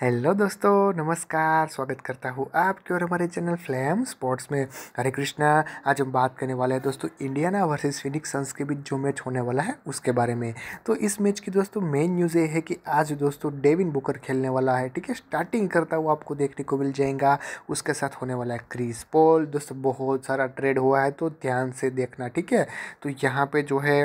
hello दोस्तों नमस्कार स्वागत करता हूँ आपके और हमारे चैनल फ्लैम स्पोर्ट्स में हरे कृष्णा आज हम बात करने वाले हैं दोस्तों इंडियाना वर्सेस फिनिक्स सन्स के बीच जो मैच होने वाला है उसके बारे में तो इस मैच की दोस्तों मेन न्यूज़ ये है कि आज दोस्तों डेविन बुकर खेलने वाला है ठीक है स्टार्टिंग करता हुआ आपको देखने को मिल जाएगा उसके साथ होने वाला है क्रिस पोल दोस्तों बहुत सारा ट्रेड हुआ है तो ध्यान से देखना ठीक है तो यहाँ पर जो है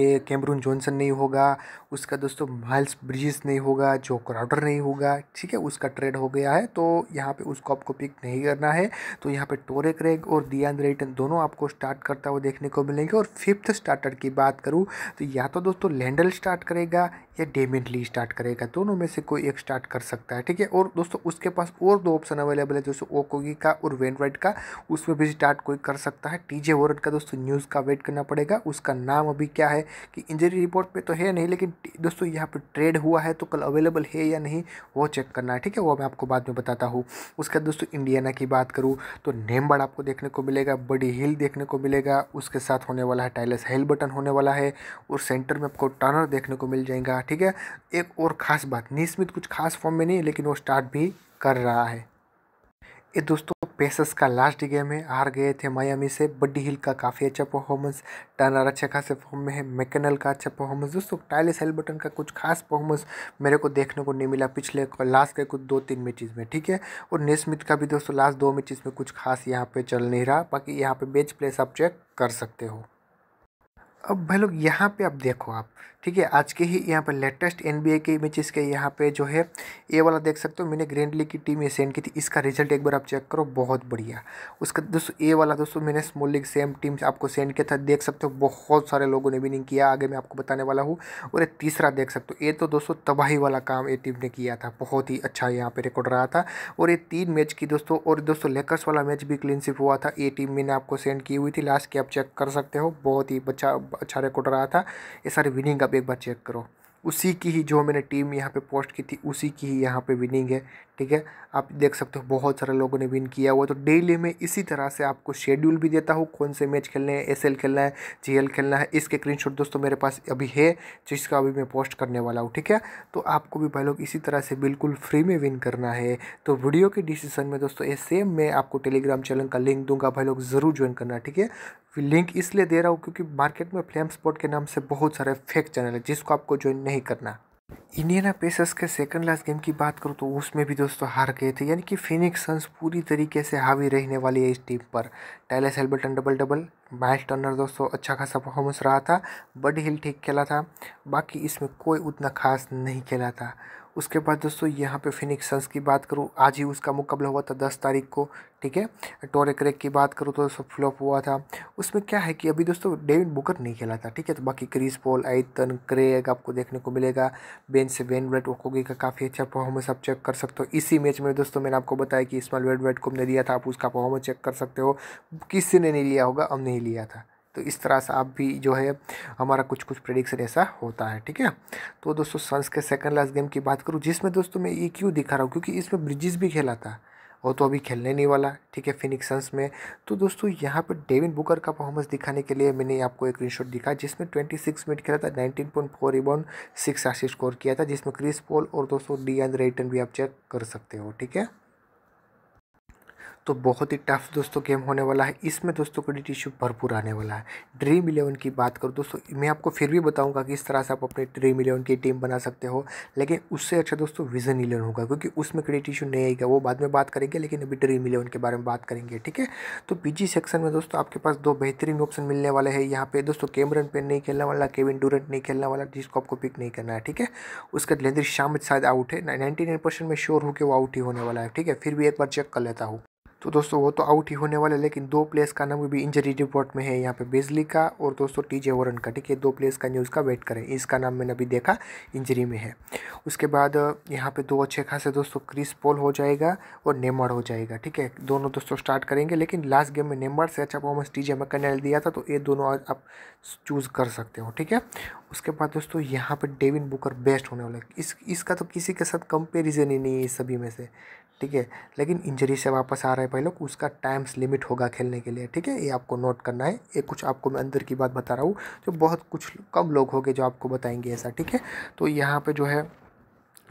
ये कैमरून जॉनसन नहीं होगा उसका दोस्तों माइल्स ब्रिजिस नहीं होगा जो क्राउडर नहीं होगा ठीक है उसका ट्रेड हो गया है तो यहाँ पे उसको आपको पिक नहीं करना है तो यहाँ पे टोरे क्रेग और दियान रेटन दोनों आपको स्टार्ट करता हुआ देखने को मिलेंगे और फिफ्थ स्टार्टर की बात करूँ तो या तो दोस्तों लैंडल स्टार्ट करेगा या डेमिन स्टार्ट करेगा दोनों में से कोई एक स्टार्ट कर सकता है ठीक है और दोस्तों उसके पास और दो ऑप्शन अवेलेबल है जैसे ओकोगी का और वेन का उसमें भी स्टार्ट कोई कर सकता है टीजे वोरट का दोस्तों न्यूज़ का वेट करना पड़ेगा उसका नाम अभी क्या है कि इंजरी रिपोर्ट पे तो है नहीं लेकिन दोस्तों यहाँ पर ट्रेड हुआ है तो कल अवेलेबल है या नहीं वो चेक करना है ठीक है वो मैं आपको बाद में बताता हूँ उसके बाद दोस्तों इंडियाना की बात करूँ तो नेमबाड़ आपको देखने को मिलेगा बड़ी हिल देखने को मिलेगा उसके साथ होने वाला है टाइलस हेल बटन होने वाला है और सेंटर में आपको टर्नर देखने को मिल जाएगा ठीक है एक और ख़ास बात नी कुछ खास फॉर्म में नहीं है लेकिन वो स्टार्ट भी कर रहा है ये दोस्तों पेसस का लास्ट गेम है हार गए थे मायामी से बड्डी हिल का काफ़ी अच्छा परफॉर्मेंस टर्नर अच्छे खासे फॉर्म में है मैकेनल का अच्छा परफॉर्मेंस दोस्तों टाइलिस हेलबटन का कुछ खास परफॉर्मेंस मेरे को देखने को नहीं मिला पिछले लास्ट के कुछ दो तीन मैचेस में ठीक है और नेस्मिथ का भी दोस्तों लास्ट दो मैचेस में कुछ खास यहाँ पे चल नहीं रहा बाकी यहाँ पर बेच प्लेस आप चेक कर सकते हो अब भाई लोग यहाँ पर आप देखो आप ठीक है आज के ही यहाँ पर लेटेस्ट एनबीए के मैचेस के यहाँ पे जो है ये वाला देख सकते हो मैंने ग्रैंड लीग की टीम ये सेंड की थी इसका रिजल्ट एक बार आप चेक करो बहुत बढ़िया उसका दोस्तों ये वाला दोस्तों मैंने स्मॉल लीग सेम टीम आपको सेंड किया था देख सकते हो बहुत सारे लोगों ने विनिंग किया आगे मैं आपको बताने वाला हूँ और ये तीसरा देख सकते हो ये तो दोस्तों तबाही वाला काम ये टीम ने किया था बहुत ही अच्छा यहाँ पर रिकॉर्ड रहा था और ये तीन मैच की दोस्तों और दोस्तों लेकर्स वाला मैच भी क्लीनशिप हुआ था ये टीम मैंने आपको सेंड की हुई थी लास्ट की आप चेक कर सकते हो बहुत ही अच्छा अच्छा रिकॉर्ड रहा था ये सारी विनिंग आप एक बार चेक करो उसी की ही जो मैंने टीम यहाँ पे पोस्ट की थी उसी की ही यहाँ पे विनिंग है ठीक है आप देख सकते हो बहुत सारे लोगों ने विन किया हुआ तो डेली में इसी तरह से आपको शेड्यूल भी देता हूँ कौन से मैच खेलने हैं एसएल खेलना है जीएल खेलना है इसके शॉट दोस्तों मेरे पास अभी है जिसका अभी मैं पोस्ट करने वाला हूँ ठीक है तो आपको भी भाई लोग इसी तरह से बिल्कुल फ्री में विन करना है तो वीडियो के डिसीजन में दोस्तों ये सेम मैं आपको टेलीग्राम चैनल का लिंक दूंगा भाई लोग ज़रूर ज्वाइन करना ठीक है लिंक इसलिए दे रहा हूँ क्योंकि मार्केट में फ्लेम स्पॉट के नाम से बहुत सारे फेक चैनल है जिसको आपको ज्वाइन नहीं करना इंडियन पेसर्स के सेकंड लास्ट गेम की बात करूँ तो उसमें भी दोस्तों हार गए थे यानी कि फिनिक्स सन्स पूरी तरीके से हावी रहने वाली है इस टीम पर Tyrese Haliburton double double match turner दोस्तों अच्छा खासा परफॉर्मेंस रहा था बड हिल ठीक खेला था बाकी इसमें कोई उतना खास नहीं खेला था उसके बाद दोस्तों यहाँ पे फिनिक्स सन्स की बात करूँ आज ही उसका मुकाबला हुआ था दस तारीख को ठीक है टोरे क्रेक की बात करूँ तो सब फ्लॉप हुआ था उसमें क्या है कि अभी दोस्तों डेविड बुकर नहीं खेला था ठीक है तो बाकी क्रिस पॉल आयतन क्रेग आपको देखने को मिलेगा बेन से बेन वेट ओकोगी का काफ़ी अच्छा परफॉर्मेंस आप चेक कर सकते हो इसी मैच में दोस्तों मैंने आपको बताया कि इसमें वेड वेट को हमने लिया था आप उसका परफॉर्मेंस चेक कर सकते हो किसी ने नहीं लिया होगा हमने ही लिया था तो इस तरह से आप भी जो है हमारा कुछ कुछ प्रडिक्शन ऐसा होता है ठीक है तो दोस्तों सन्स के सेकंड लास्ट गेम की बात करूँ जिसमें दोस्तों मैं ये क्यों दिखा रहा हूँ क्योंकि इसमें ब्रिजिस भी खेला था वो तो अभी खेलने नहीं वाला ठीक है फिनिक्स सन्स में तो दोस्तों यहाँ पर डेविन बुकर का परफॉर्मेंस दिखाने के लिए मैंने आपको एक स्क्रीनशॉट दिखा जिसमें 26 मिनट खेला था 19.4 पॉइंट फोर रिबाउंड सिक्स आशी स्कोर किया था जिसमें क्रिस पॉल और दोस्तों डी एंड रेटन भी आप चेक कर सकते हो ठीक है तो बहुत ही टफ दोस्तों गेम होने वाला है इसमें दोस्तों क्रेडिट इशू भरपूर आने वाला है ड्रीम इलेवन की बात करूँ दोस्तों मैं आपको फिर भी बताऊँगा कि इस तरह से आप अपने ड्रीम इलेवन की टीम बना सकते हो लेकिन उससे अच्छा दोस्तों विजन इलेवन होगा क्योंकि उसमें क्रेडिट इशू नहीं आएगा वो बाद में बात करेंगे लेकिन अभी ड्रीम इलेवन के बारे में बात करेंगे ठीक है तो पीजी सेक्शन में दोस्तों आपके पास दो बेहतरीन ऑप्शन मिलने वाले हैं यहाँ पे दोस्तों कैमरन पेन नहीं खेलने वाला केविन डूरेंट नहीं खेलने वाला जिसको आपको पिक नहीं करना है ठीक है उसका लेंद्री शामद शायद आउट है नाइन्टी नाइन परसेंट में श्योर हूँ कि वो आउट ही होने वाला है ठीक है फिर भी एक बार चेक कर लेता हूँ तो दोस्तों वो तो आउट ही होने वाले लेकिन दो प्लेयर्स का नाम भी इंजरी रिपोर्ट में है यहाँ पे बेजली का और दोस्तों टीजे वरन का ठीक है दो प्लेयर्स का न्यूज़ का वेट करें इसका नाम मैंने अभी देखा इंजरी में है उसके बाद यहाँ पे दो अच्छे खासे दोस्तों क्रिस पोल हो जाएगा और नेमार हो जाएगा ठीक है दोनों दोस्तों स्टार्ट करेंगे लेकिन लास्ट गेम में नेमार से अच्छा परफॉर्मेंस टीजे जे ने दिया था तो ये दोनों आप चूज़ कर सकते हो ठीक है उसके बाद दोस्तों यहाँ पर डेविन बुकर बेस्ट होने वाला है इस इसका तो किसी के साथ कंपेरिजन ही नहीं है इस सभी में से ठीक है लेकिन इंजरी से वापस आ रहे हैं भाई लोग उसका टाइम्स लिमिट होगा खेलने के लिए ठीक है ये आपको नोट करना है ये कुछ आपको मैं अंदर की बात बता रहा हूँ जो बहुत कुछ कम लोग होंगे जो आपको बताएंगे ऐसा ठीक है तो यहाँ पर जो है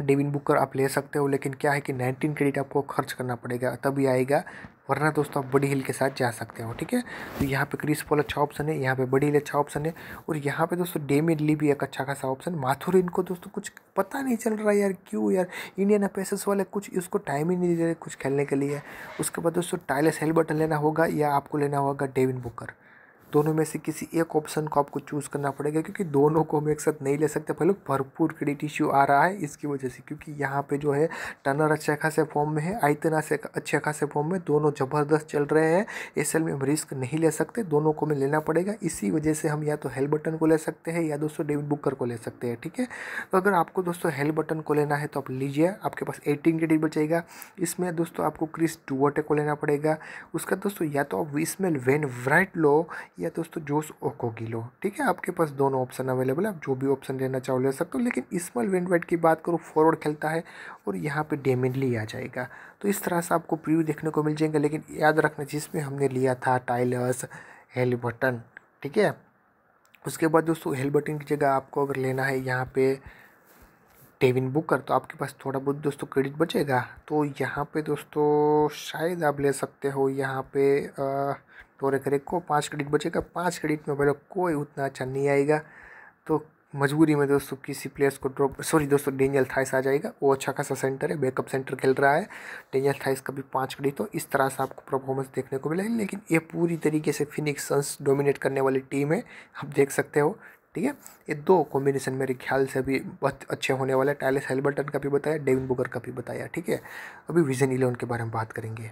डेविन बुकर आप ले सकते हो लेकिन क्या है कि नाइनटीन क्रेडिट आपको खर्च करना पड़ेगा तभी आएगा वरना दोस्तों आप बड़ी हिल के साथ जा सकते हो ठीक है तो यहाँ पे क्रिस पॉल अच्छा ऑप्शन है यहाँ पे बड़ी हिल अच्छा ऑप्शन है और यहाँ पे दोस्तों डेमिड ली भी एक अच्छा खासा ऑप्शन माथुर इनको दोस्तों कुछ पता नहीं चल रहा यार क्यों यार इंडियन अपेसस वाले कुछ इसको टाइम ही नहीं दे रहे कुछ खेलने के लिए उसके बाद दोस्तों टाइलस हेलबटन लेना होगा या आपको लेना होगा डेविन बुकर दोनों में से किसी एक ऑप्शन को आपको चूज़ करना पड़ेगा क्योंकि दोनों को हम एक साथ नहीं ले सकते पहले भरपूर क्रेडिट इश्यू आ रहा है इसकी वजह से क्योंकि यहाँ पे जो है टनर अच्छे खासे फॉर्म में है आयतना से अच्छे खासे फॉर्म में दोनों ज़बरदस्त चल रहे हैं एस में हम रिस्क नहीं ले सकते दोनों को हमें लेना पड़ेगा इसी वजह से हम या तो हेल बटन को ले सकते हैं या दोस्तों डेविड बुकर को ले सकते हैं ठीक है तो अगर आपको दोस्तों हेल बटन को लेना है तो आप लीजिए आपके पास एटीन क्रेडिट बचेगा इसमें दोस्तों आपको क्रिस टूवटे को लेना पड़ेगा उसका दोस्तों या तो आप विस्मेल वेन व्राइट लो या दोस्तों जोश गिलो ठीक है आपके पास दोनों ऑप्शन अवेलेबल है आप जो भी ऑप्शन लेना चाहो ले सकते हो लेकिन इस्मल विंडवेट की बात करो फॉरवर्ड खेलता है और यहाँ पे डेमिनली आ जाएगा तो इस तरह से आपको प्रीव्यू देखने को मिल जाएंगे लेकिन याद रखना जिसमें हमने लिया था टाइलर्स हेलीबटन ठीक है उसके बाद दोस्तों हेलबटन की जगह आपको अगर लेना है यहाँ पे बुक कर तो आपके पास थोड़ा बहुत दोस्तों क्रेडिट बचेगा तो यहाँ पे दोस्तों शायद आप ले सकते हो यहाँ पे टोरे करे को पाँच क्रेडिट बचेगा पाँच क्रेडिट में पहले कोई उतना अच्छा नहीं आएगा तो मजबूरी में दोस्तों किसी प्लेयर्स को ड्रॉप सॉरी दोस्तों डेंजल थाइस आ जाएगा वो अच्छा खासा सेंटर है बैकअप सेंटर खेल रहा है डेनियल थाइस का भी पाँच कड़ी तो इस तरह से आपको परफॉर्मेंस देखने को मिलेगी लेकिन ये पूरी तरीके से फिनिक्स सन्स डोमिनेट करने वाली टीम है आप देख सकते हो ठीक है ये दो कॉम्बिनेशन मेरे ख्याल से अभी बहुत अच्छे होने वाला है टाइलिस हेलबर्टन का भी बताया डेविन बुगर का भी बताया ठीक है अभी विजन इलेवन के बारे में बात करेंगे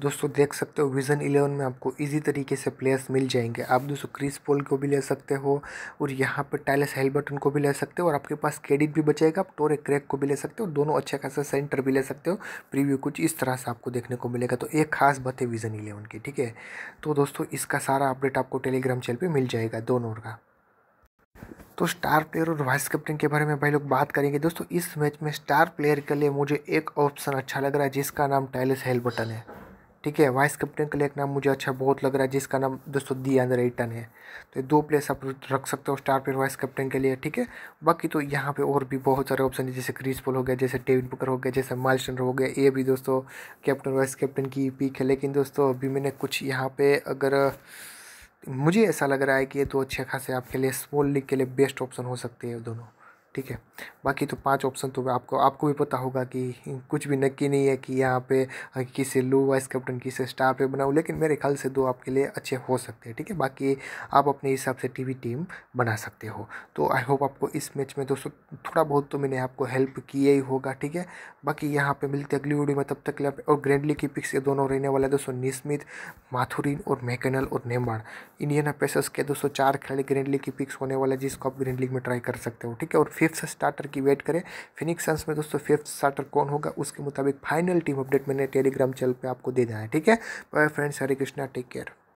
दोस्तों देख सकते हो विजन इलेवन में आपको इजी तरीके से प्लेयर्स मिल जाएंगे आप दोस्तों क्रिस पोल को भी ले सकते हो और यहाँ पर टाइलस हेलबर्टन को भी ले सकते हो और आपके पास क्रेडिट भी बचेगा आप टोरे क्रैक को भी ले सकते हो दोनों अच्छा खासा सेंटर भी ले सकते हो प्रीव्यू कुछ इस तरह से आपको देखने को मिलेगा तो एक खास बात है विजन इलेवन की ठीक है तो दोस्तों इसका सारा अपडेट आपको टेलीग्राम चैनल पर मिल जाएगा दोनों का तो स्टार प्लेयर और वाइस कैप्टन के बारे में भाई लोग बात करेंगे दोस्तों इस मैच में स्टार प्लेयर के लिए मुझे एक ऑप्शन अच्छा लग रहा है जिसका नाम टाइलिस बटन है ठीक है वाइस कैप्टन के लिए एक नाम मुझे अच्छा बहुत लग रहा है जिसका नाम दोस्तों दी आंद्रे इटन है तो ये दो प्लेयर आप रख सकते हो स्टार प्लेयर वाइस कैप्टन के लिए ठीक है बाकी तो यहाँ पे और भी बहुत सारे ऑप्शन है जैसे क्रिस पोल हो गया जैसे डेविड बुकर हो गया जैसे माइल हो गया ये भी दोस्तों कैप्टन वाइस कैप्टन की पीक है लेकिन दोस्तों अभी मैंने कुछ यहाँ पर अगर मुझे ऐसा लग रहा है कि ये तो अच्छे खासे आपके लिए स्मॉल लीग के लिए बेस्ट ऑप्शन हो सकते हैं दोनों ठीक है बाकी तो पांच ऑप्शन तो आपको आपको भी पता होगा कि कुछ भी नक्की नहीं है कि यहाँ पे हाँ, किसे लो वाइस कैप्टन किसे स्टार पे बनाऊँ लेकिन मेरे ख्याल से दो आपके लिए अच्छे हो सकते हैं ठीक है बाकी आप अपने हिसाब से टीवी टीम बना सकते हो तो आई होप आपको इस मैच में दोस्तों थोड़ा बहुत तो मैंने आपको हेल्प किया ही होगा ठीक है बाकी यहाँ पर मिलते अगली वीडियो में तब तक लिए और ग्रैंडली की पिक्स ये दोनों रहने वाले दोस्तों निस्मित माथुरीन और मैकेनल और नेम्बाड़ इंडियन पेसर्स के दोस्तों चार खिलाड़ी ग्रैंडली की पिक्स होने वाले जिसको आप ग्रैंड लीग में ट्राई कर सकते हो ठीक है और फिफ्थ स्टार्टर की वेट करें फिनिक्स सन्स में दोस्तों फिफ्थ स्टार्टर कौन होगा उसके मुताबिक फाइनल टीम अपडेट मैंने टेलीग्राम चैनल पर आपको दे देना है ठीक है bye friends Hare Krishna take care